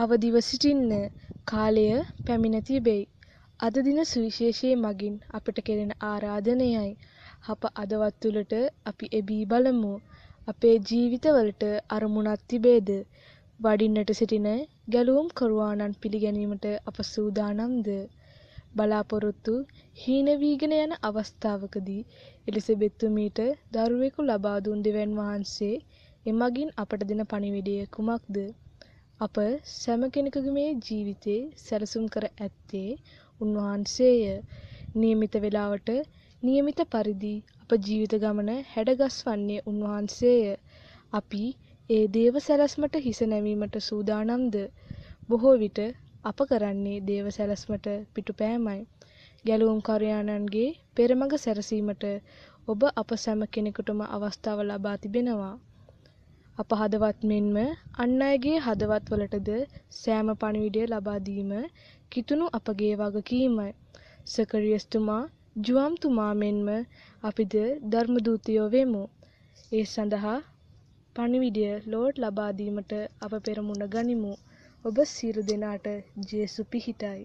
අවදිව සිටින්න කාලය පැමිණ තිබෙයි. අද දින සුවිශේෂය මගින් අපට කෙරෙන ආරාධනයයි. අප අදවත් තුළට අපි එබී බලමු. අපේ ජීවිතවලට අරමුණක් තිබේද? වඩින්නට සිටින ගැලුම් කරුවානන් පිළිගැනීමට අප සූදානම්ද? බලාපොරොත්තු හීන වීගෙන යන අවස්ථාවකදී එලිසබෙත්තුමීට දරුවෙකු ලබා දුන් දෙවියන් වහන්සේ එමගින් අපට දෙන පණිවිඩය කුමක්ද? අප සැම කෙනෙකුගේම ජීවිතේ සැලසුම් කර ඇත්තේ උන්වහන්සේය. නියමිත වේලාවට නියමිත පරිදි අප ජීවිත ගමන හැඩගස්වන්නේ උන්වහන්සේය. අපි ඒ දේව සැලැස්මට හිස නැමීමට සූදානම්ද? බොහෝ විට අප කරන්නේ දේව සැලැස්මට පිටුපෑමයි. ගැලවුම් කරයාණන්ගේ පෙරමඟ සැරසීමට ඔබ අප සැම කෙනෙකුටම අවස්ථාව ලබා තිබෙනවා. අප හදවත් මෙන්ම අන් අයගේ හදවත්වලටද සෑම පණිවිඩය ලබා දීම කිතුණු අපගේ වගකීමයි. සකරියස්තුමා, ජුවම්තුමා මෙන්ම අපිද ධර්ම දූතයෝ වෙමු. ඒ සඳහා පණිවිඩය ලෝඩ් ලබා දීමට අප පෙරමුණ ගනිමු. ඔබ සියලු දෙනාට ජේසු පිහිටයි.